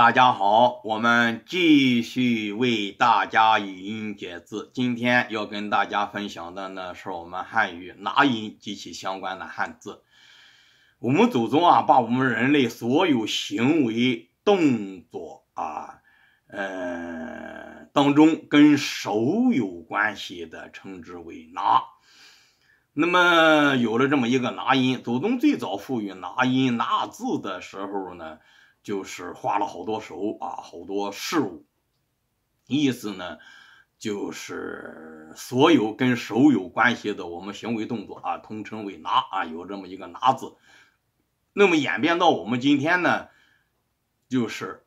大家好，我们继续为大家语音解字。今天要跟大家分享的呢，是我们汉语拿音及其相关的汉字。我们祖宗啊，把我们人类所有行为动作啊，呃，当中跟手有关系的，称之为拿。那么有了这么一个拿音，祖宗最早赋予拿音拿字的时候呢？就是画了好多手啊，好多事物，意思呢，就是所有跟手有关系的我们行为动作啊，统称为拿啊，有这么一个拿字。那么演变到我们今天呢，就是。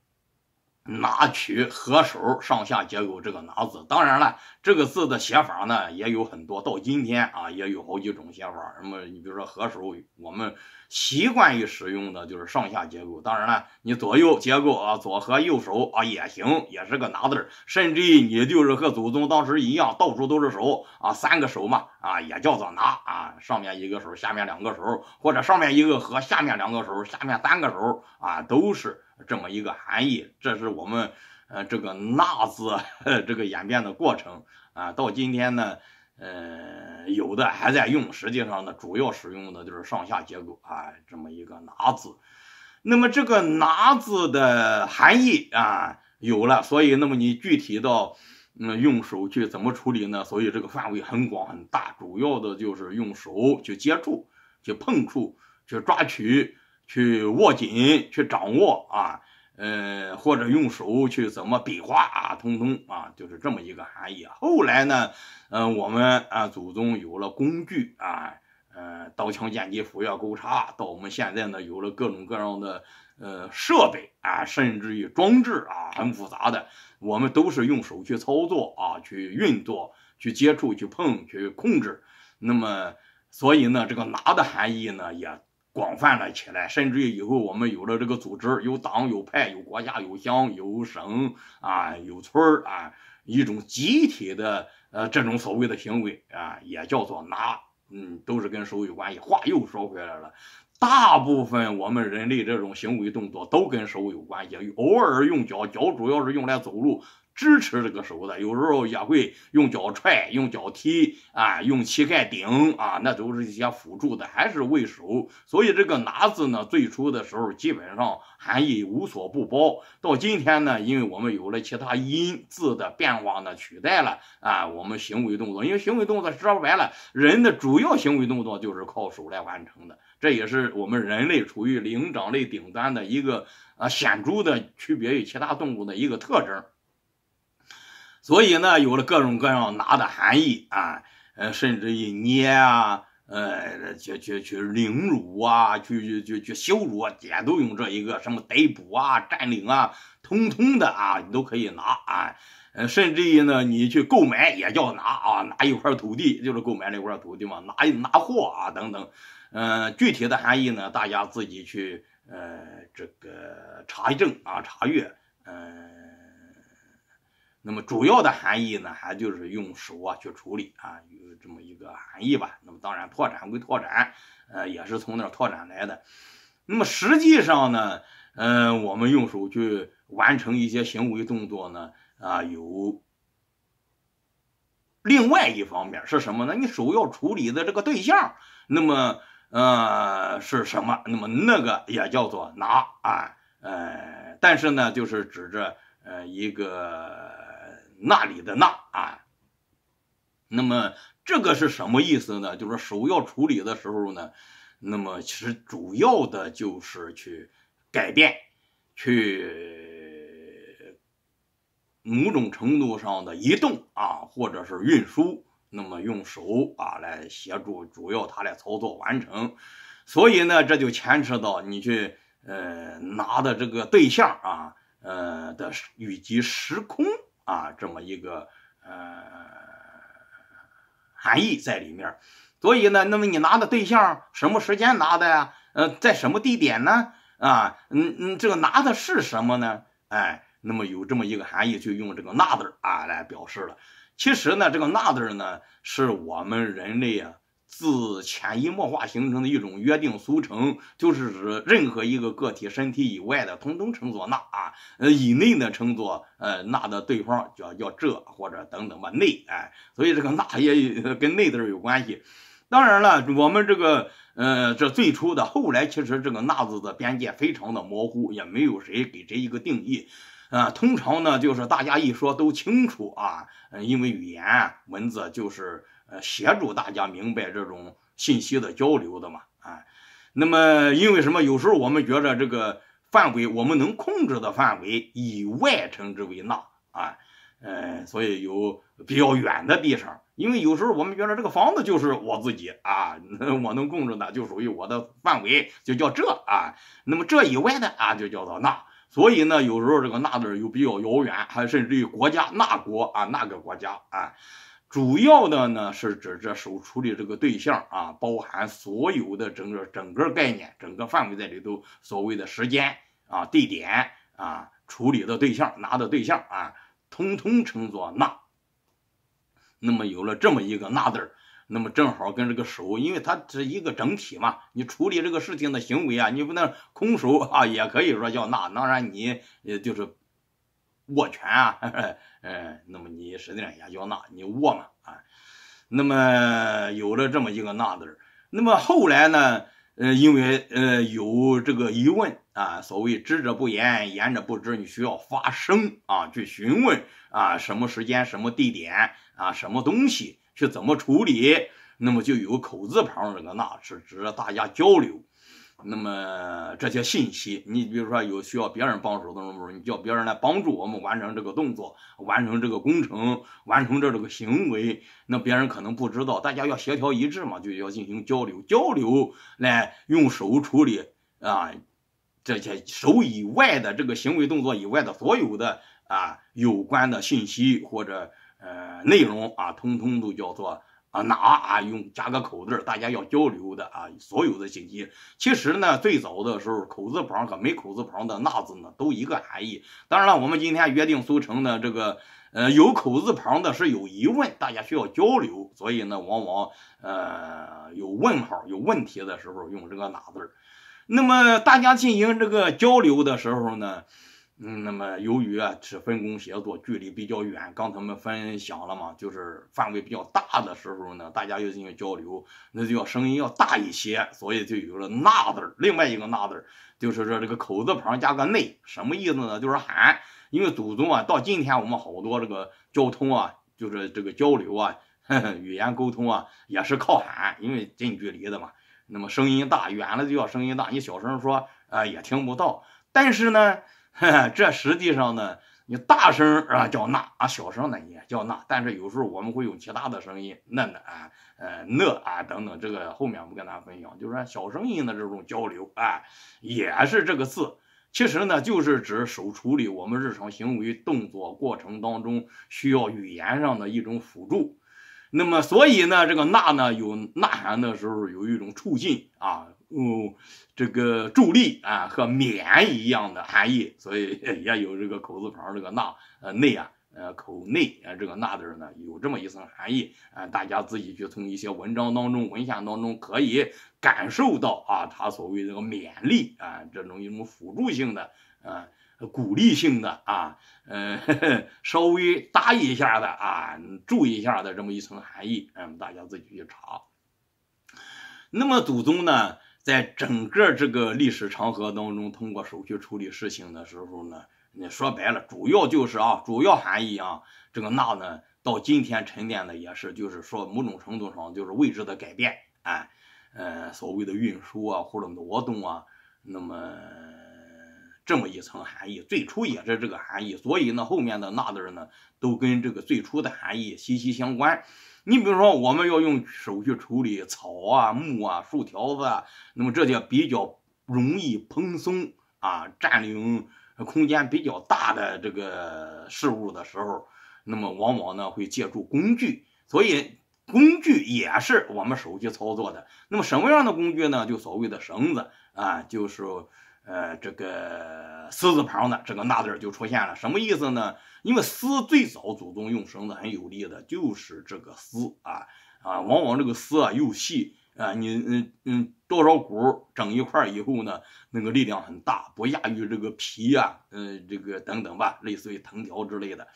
拿取合手上下结构这个拿字，当然了，这个字的写法呢也有很多，到今天啊也有好几种写法。什么？你比如说合手，我们习惯于使用的就是上下结构。当然了，你左右结构啊，左和右手啊也行，也是个拿字儿。甚至于你就是和祖宗当时一样，到处都是手啊，三个手嘛啊，也叫做拿啊。上面一个手，下面两个手，或者上面一个和下面两个手，下面三个手啊，都是。这么一个含义，这是我们呃这个纳”字这个演变的过程啊，到今天呢，呃有的还在用，实际上呢，主要使用的就是上下结构啊这么一个拿字。那么这个拿字的含义啊有了，所以那么你具体到嗯用手去怎么处理呢？所以这个范围很广很大，主要的就是用手去接触、去碰触、去抓取。去握紧，去掌握啊，呃，或者用手去怎么比划啊，通通啊，就是这么一个含义。后来呢，嗯，我们啊，祖宗有了工具啊，呃，刀枪剑戟斧钺钩叉，到我们现在呢，有了各种各样的呃设备啊，甚至于装置啊，很复杂的，我们都是用手去操作啊，去运作，去接触，去碰，去控制。那么，所以呢，这个拿的含义呢，也。广泛了起来，甚至于以后我们有了这个组织，有党有派，有国家有乡有省啊，有村啊，一种集体的呃这种所谓的行为啊，也叫做拿，嗯，都是跟手有关系。话又说回来了，大部分我们人类这种行为动作都跟手有关系，偶尔用脚，脚主要是用来走路。支持这个手的，有时候也会用脚踹、用脚踢啊，用膝盖顶啊，那都是一些辅助的，还是为手。所以这个拿字呢，最初的时候基本上含义无所不包。到今天呢，因为我们有了其他音字的变化呢，取代了啊我们行为动作。因为行为动作说白了，人的主要行为动作就是靠手来完成的，这也是我们人类处于灵长类顶端的一个啊显著的区别于其他动物的一个特征。所以呢，有了各种各样拿的含义啊，呃，甚至于捏啊，呃，去去去凌辱啊，去去去去羞辱啊，也都用这一个什么逮捕啊、占领啊，通通的啊，你都可以拿啊，呃，甚至于呢，你去购买也叫拿啊，拿一块土地就是购买那块土地嘛，拿拿货啊等等，嗯，具体的含义呢，大家自己去呃这个查证啊，查阅，嗯。那么主要的含义呢，还就是用手啊去处理啊，有这么一个含义吧。那么当然拓展归拓展，呃，也是从那儿拓展来的。那么实际上呢，嗯，我们用手去完成一些行为动作呢，啊，有另外一方面是什么呢？你手要处理的这个对象，那么呃是什么？那么那个也叫做拿啊，呃，但是呢，就是指着呃一个。那里的那啊，那么这个是什么意思呢？就是手要处理的时候呢，那么其实主要的就是去改变，去某种程度上的移动啊，或者是运输，那么用手啊来协助，主要它来操作完成。所以呢，这就牵扯到你去呃拿的这个对象啊，呃的以及时空。啊，这么一个呃含义在里面，所以呢，那么你拿的对象什么时间拿的呀？呃，在什么地点呢？啊，嗯嗯，这个拿的是什么呢？哎，那么有这么一个含义，就用这个“那字儿啊来表示了。其实呢，这个“那字儿呢，是我们人类啊。自潜移默化形成的一种约定俗成，就是指任何一个个体身体以外的，通通称作“那”啊，呃，以内的称作呃“那”的对方叫叫这或者等等吧内哎，所以这个“那”也跟“内”字有关系。当然了，我们这个呃，这最初的后来其实这个“那”字的边界非常的模糊，也没有谁给这一个定义啊。通常呢，就是大家一说都清楚啊，因为语言文字就是。协助大家明白这种信息的交流的嘛啊，那么因为什么？有时候我们觉得这个范围我们能控制的范围以外，称之为那啊，呃，所以有比较远的地方。因为有时候我们觉得这个房子就是我自己啊，我能控制的就属于我的范围，就叫这啊。那么这以外的啊，就叫做那。所以呢，有时候这个“那”字又比较遥远，还甚至于国家，那国啊？那个国家啊？主要的呢是指这手处理这个对象啊，包含所有的整个整个概念、整个范围在里头。所谓的时间啊、地点啊、处理的对象、拿的对象啊，通通称作那。那么有了这么一个那字儿，那么正好跟这个手，因为它是一个整体嘛。你处理这个事情的行为啊，你不能空手啊，也可以说叫那。当然你呃就是。握拳啊，呃，那么你实际上也叫拿，你握嘛啊，那么有了这么一个拿字儿，那么后来呢，呃，因为呃有这个疑问啊，所谓知者不言，言者不知，你需要发声啊，去询问啊，什么时间，什么地点啊，什么东西是怎么处理，那么就有口字旁这个拿，是指大家交流。那么这些信息，你比如说有需要别人帮手的时候，你叫别人来帮助我们完成这个动作，完成这个工程，完成这个行为，那别人可能不知道。大家要协调一致嘛，就要进行交流，交流来用手处理啊，这些手以外的这个行为动作以外的所有的啊有关的信息或者呃内容啊，通通都叫做。啊，哪啊用加个口字大家要交流的啊，所有的信息。其实呢，最早的时候，口字旁和没口字旁的那字呢，都一个含义。当然了，我们今天约定俗成的这个，呃，有口字旁的是有疑问，大家需要交流，所以呢，往往呃有问号、有问题的时候用这个哪字那么大家进行这个交流的时候呢？嗯，那么由于啊是分工协作，距离比较远，刚才我们分享了嘛，就是范围比较大的时候呢，大家又进行交流，那就要声音要大一些，所以就有了“那字儿。另外一个“那字儿，就是说这个口字旁加个“内”，什么意思呢？就是喊。因为祖宗啊，到今天我们好多这个交通啊，就是这个交流啊，语言沟通啊，也是靠喊，因为近距离的嘛。那么声音大，远了就要声音大，你小声说啊也听不到。但是呢。这实际上呢，你大声啊叫呐啊，小声呢也叫呐，但是有时候我们会用其他的声音，呐呐啊，呃呐啊等等，这个后面我们跟大家分享，就是说小声音的这种交流啊，也是这个字，其实呢就是指手处理我们日常行为动作过程当中需要语言上的一种辅助。那么所以呢，这个呐呢有呐喊的时候有一种促进啊。哦，这个助力啊和免一样的含义，所以也有这个口字旁这个那呃内啊呃口内啊这个那字呢有这么一层含义啊，大家自己去从一些文章当中文献当中可以感受到啊，它所谓这个勉励啊这种一种辅助性的啊鼓励性的啊呃 稍微搭一下的啊意一下的这么一层含义，嗯，大家自己去查。那么祖宗呢？在整个这个历史长河当中，通过手续处理事情的时候呢，那说白了，主要就是啊，主要含义啊，这个钠呢，到今天沉淀的也是，就是说某种程度上就是位置的改变啊，呃，所谓的运输啊或者挪动啊，那么。这么一层含义，最初也是这个含义，所以呢，后面的那字儿呢，都跟这个最初的含义息息相关。你比如说，我们要用手去处理草啊、木啊、树条子啊，那么这些比较容易蓬松啊、占领空间比较大的这个事物的时候，那么往往呢会借助工具，所以工具也是我们手去操作的。那么什么样的工具呢？就所谓的绳子啊，就是。呃，这个丝字旁的这个那字就出现了，什么意思呢？因为丝最早祖宗用绳子很有力的，就是这个丝啊啊，往往这个丝啊又细啊，你嗯嗯多少股整一块以后呢，那个力量很大，不亚于这个皮啊，嗯，这个等等吧，类似于藤条之类的。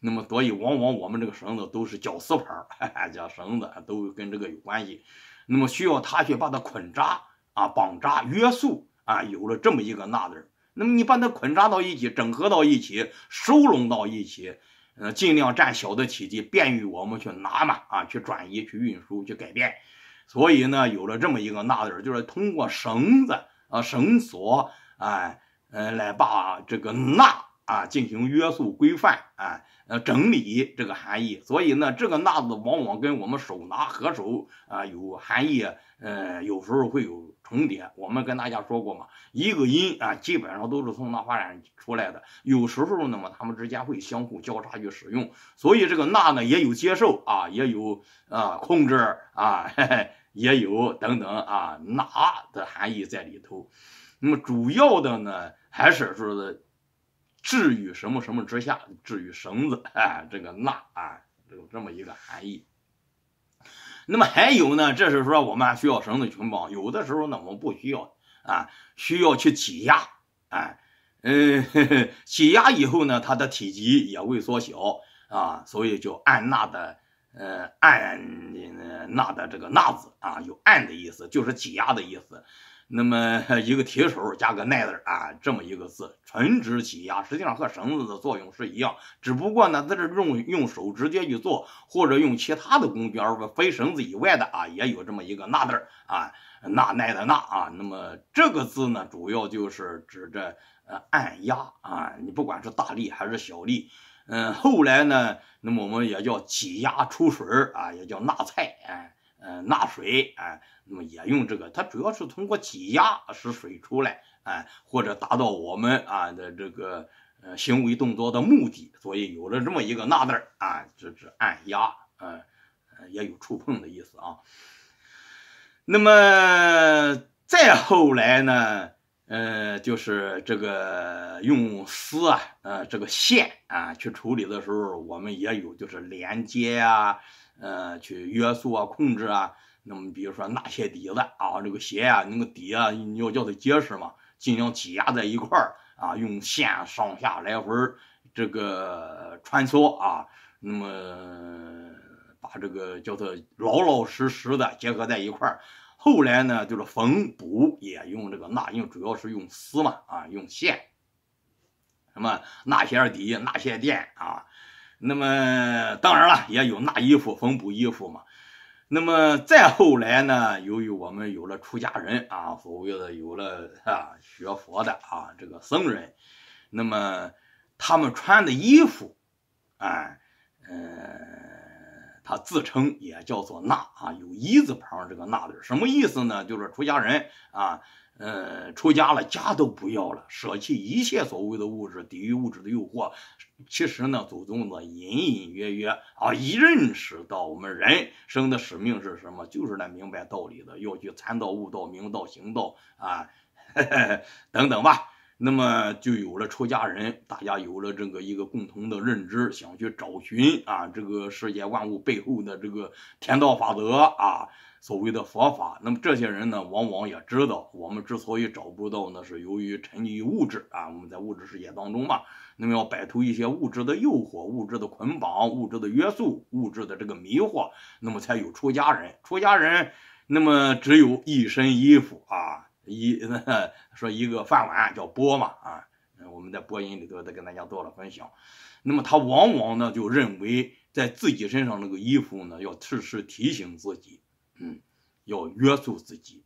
那么，所以往往我们这个绳子都是绞丝旁，绞绳子都跟这个有关系。那么，需要它去把它捆扎啊、绑扎、约束。啊，有了这么一个纳字儿，那么你把它捆扎到一起，整合到一起，收拢到一起，呃，尽量占小的体积，便于我们去拿嘛，啊，去转移、去运输、去改变。所以呢，有了这么一个纳字儿，就是通过绳子啊、绳索啊，呃，来把这个钠啊进行约束、规范啊。呃，整理这个含义，所以呢，这个拿字往往跟我们手拿、合手啊有含义，呃，有时候会有重叠。我们跟大家说过嘛，一个音啊，基本上都是从那发展出来的，有时候那么他们之间会相互交叉去使用。所以这个拿呢，也有接受啊，也有啊控制啊，嘿嘿。也有等等啊拿的含义在里头。那么主要的呢，还是说的。置于什么什么之下？置于绳子啊，这个那啊，有这么一个含义。那么还有呢，这是说我们需要绳子捆绑。有的时候呢，我们不需要啊，需要去挤压啊，嗯，挤压以后呢，它的体积也会缩小啊，所以就按纳的，呃，按那的这个纳字啊，有按的意思，就是挤压的意思。那么 一个铁手加个捺字啊，这么一个字，纯指挤压，实际上和绳子的作用是一样，只不过呢，它是用用手直接去做，或者用其他的工具，而非绳子以外的啊，也有这么一个捺字啊，那奈的那啊。那么这个字呢，主要就是指着呃按压啊，你不管是大力还是小力，嗯，后来呢，那么我们也叫挤压出水儿啊，也叫纳菜啊。呃纳水啊，那么也用这个，它主要是通过挤压使水出来啊，或者达到我们啊的这个呃行为动作的目的，所以有了这么一个纳字儿啊，这是按压，嗯，也有触碰的意思啊。那么再后来呢，呃，就是这个用丝啊，呃，这个线啊去处理的时候，我们也有就是连接啊，呃，去约束啊，控制啊，那么比如说纳鞋底子啊，这个鞋啊，那个底啊，你要叫它结实嘛，尽量挤压在一块儿啊，用线上下来回这个穿梭啊，那么把这个叫做老老实实的结合在一块儿。后来呢，就是缝补也用这个纳，因为主要是用丝嘛，啊，用线，什么纳鞋底、纳鞋垫啊。那么当然了，也有纳衣服、缝补衣服嘛。那么再后来呢，由于我们有了出家人啊，所谓的有了啊学佛的啊这个僧人，那么他们穿的衣服，哎，嗯，他自称也叫做纳啊，有一字旁这个纳字，什么意思呢？就是出家人啊。呃，出家了，家都不要了，舍弃一切所谓的物质，抵御物质的诱惑。其实呢，祖宗呢隐隐约约啊，一认识到我们人生的使命是什么，就是来明白道理的，要去参道、悟道、明道、行道啊，等等吧。那么就有了出家人，大家有了这个一个共同的认知，想去找寻啊，这个世界万物背后的这个天道法则啊。所谓的佛法，那么这些人呢，往往也知道，我们之所以找不到，那是由于沉溺于物质啊。我们在物质世界当中嘛，那么要摆脱一些物质的诱惑、物质的捆绑、物质的约束、物质的这个迷惑，那么才有出家人。出家人，那么只有一身衣服啊，一 说一个饭碗叫钵嘛啊。我们在播音里头再跟大家做了分享。那么他往往呢，就认为在自己身上那个衣服呢，要时时提醒自己。嗯，要约束自己，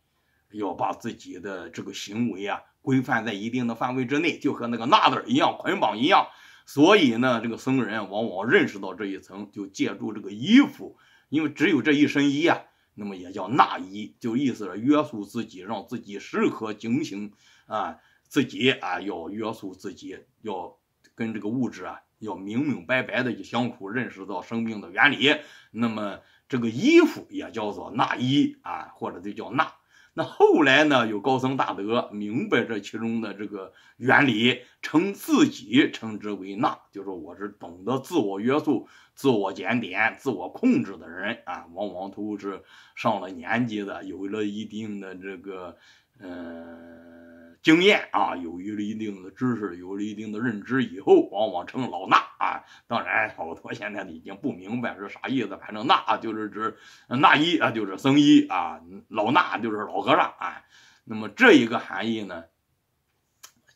要把自己的这个行为啊规范在一定的范围之内，就和那个纳字一样，捆绑一样。所以呢，这个僧人往往认识到这一层，就借助这个衣服，因为只有这一身衣啊，那么也叫纳衣，就意思是约束自己，让自己时刻警醒啊，自己啊要约束自己，要跟这个物质啊要明明白白的去相处，认识到生命的原理，那么。这个衣服也叫做纳衣啊，或者就叫纳。那后来呢，有高僧大德明白这其中的这个原理，称自己称之为纳，就说我是懂得自我约束、自我检点、自我控制的人啊。往往都是上了年纪的，有了一定的这个嗯。经验啊，有了一定的知识，有了一定的认知以后，往往称老衲啊。当然，好多现在已经不明白是啥意思。反正那啊，就是指那一啊，就是僧衣啊，老衲就是老和尚啊。那么这一个含义呢，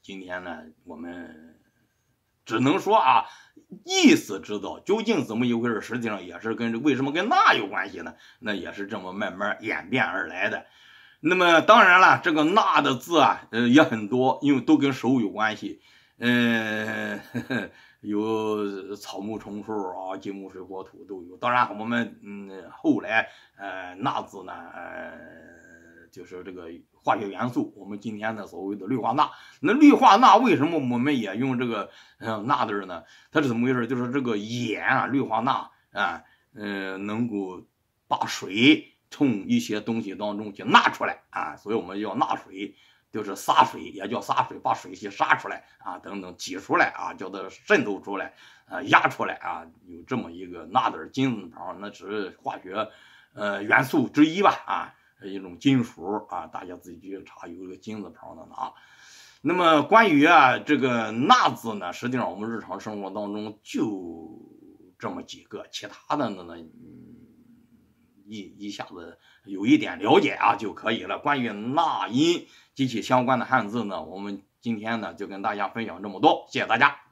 今天呢，我们只能说啊，意思知道究竟怎么一回事。实际上也是跟为什么跟那有关系呢？那也是这么慢慢演变而来的。那么当然了，这个钠的字啊，呃，也很多，因为都跟手有关系，嗯，有草木虫兽啊，金木水火土都有。当然，我们嗯后来呃钠字呢，呃，就是这个化学元素，我们今天的所谓的氯化钠。那氯化钠为什么我们也用这个嗯钠字呢？它是怎么回事？就是这个盐啊，氯化钠啊，嗯，能够把水。从一些东西当中去拿出来啊，所以我们要纳水，就是撒水，也叫撒水，把水去杀出来啊，等等挤出来啊，叫它渗透出来啊，压出来啊，有这么一个纳点金字旁，那只是化学呃元素之一吧啊，一种金属啊，大家自己去查，有一个金字旁的钠。那么关于啊这个钠字呢，实际上我们日常生活当中就这么几个，其他的那那。一一下子有一点了解啊就可以了。关于“纳音”及其相关的汉字呢，我们今天呢就跟大家分享这么多，谢谢大家。